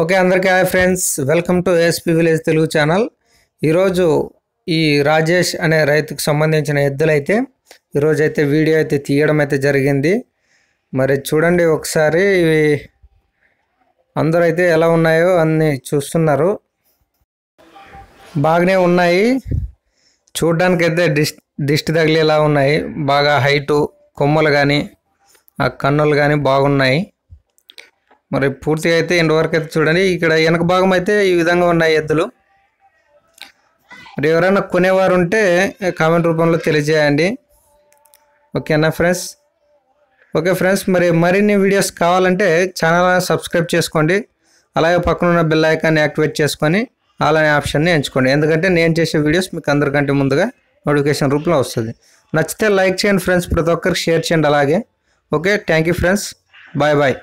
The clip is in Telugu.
ఓకే అందరికీ hi friends welcome to ASP village Telugu channel ఈరోజు ఈ రాజేష్ అనే రైతుకు సంబంధించిన ఎద్దులైతే ఈరోజు అయితే వీడియో అయితే తీయడం అయితే జరిగింది మరి చూడండి ఒకసారి ఇవి అందరూ అయితే ఎలా ఉన్నాయో అన్ని చూస్తున్నారు బాగానే ఉన్నాయి చూడ్డానికైతే డిస్ట్ దిష్టి తగిలేలా ఉన్నాయి బాగా హైటు కొమ్మలు కానీ ఆ కన్నులు కానీ బాగున్నాయి మరి పూర్తిగా అయితే ఎండ్ వరకు అయితే చూడండి ఇక్కడ వెనక భాగం అయితే ఈ విధంగా ఉన్నాయి ఎద్దులు మరి ఎవరైనా కొనేవారు ఉంటే కామెంట్ రూపంలో తెలియజేయండి ఓకేనా ఫ్రెండ్స్ ఓకే ఫ్రెండ్స్ మరి మరిన్ని వీడియోస్ కావాలంటే ఛానల్ సబ్స్క్రైబ్ చేసుకోండి అలాగే పక్కన ఉన్న బెల్ ఐకాన్ని యాక్టివేట్ చేసుకొని అలానే ఆప్షన్ని ఎంచుకోండి ఎందుకంటే నేను చేసే వీడియోస్ మీకు అందరికంటే ముందుగా నోటిఫికేషన్ రూపంలో వస్తుంది నచ్చితే లైక్ చేయండి ఫ్రెండ్స్ ప్రతి ఒక్కరికి షేర్ చేయండి అలాగే okay thank friends bye bye